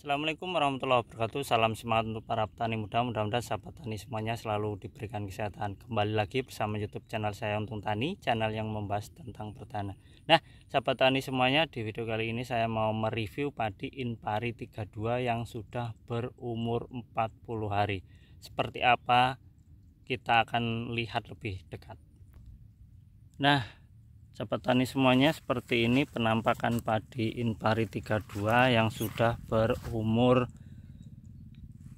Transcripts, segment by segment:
Assalamualaikum warahmatullahi wabarakatuh Salam semangat untuk para petani muda Mudah-mudahan sahabat tani semuanya selalu diberikan kesehatan Kembali lagi bersama youtube channel saya Untung Tani Channel yang membahas tentang pertanian Nah sahabat tani semuanya Di video kali ini saya mau mereview padi Inpari 32 yang sudah berumur 40 hari Seperti apa kita akan lihat lebih dekat Nah Sahabat tani semuanya seperti ini penampakan padi Inpari 32 yang sudah berumur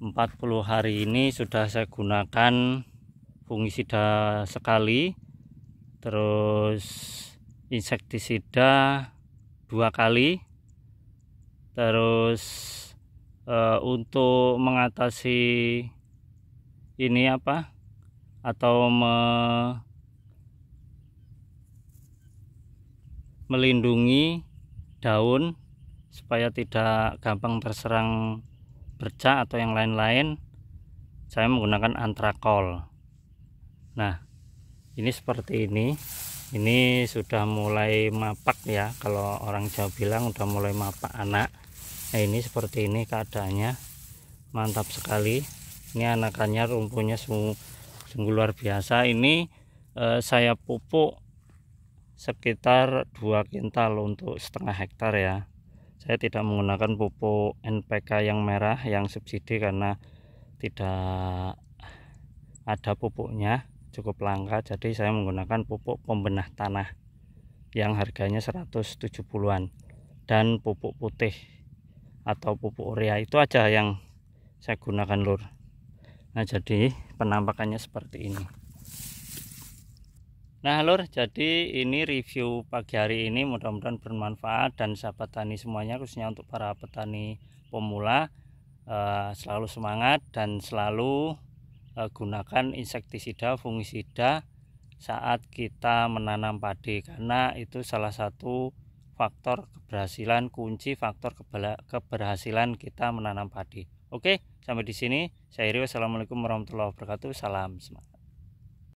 40 hari ini sudah saya gunakan fungisida sekali terus insektisida dua kali terus e, untuk mengatasi ini apa atau me melindungi daun supaya tidak gampang terserang bercak atau yang lain-lain saya menggunakan antrakol nah ini seperti ini ini sudah mulai mapak ya kalau orang Jawa bilang udah mulai mapak anak nah ini seperti ini keadaannya mantap sekali ini anakannya rumpunya sungguh, sungguh luar biasa ini eh, saya pupuk sekitar 2 kintal untuk setengah hektar ya saya tidak menggunakan pupuk NPK yang merah yang subsidi karena tidak ada pupuknya cukup langka jadi saya menggunakan pupuk pembenah tanah yang harganya 170-an dan pupuk putih atau pupuk urea itu aja yang saya gunakan lur nah jadi penampakannya seperti ini Nah lor, jadi ini review pagi hari ini mudah-mudahan bermanfaat dan sahabat tani semuanya khususnya untuk para petani pemula eh, selalu semangat dan selalu eh, gunakan insektisida, fungisida saat kita menanam padi karena itu salah satu faktor keberhasilan kunci faktor keberhasilan kita menanam padi. Oke, sampai di sini. Saya Iri, wassalamualaikum warahmatullahi wabarakatuh. Salam semangat.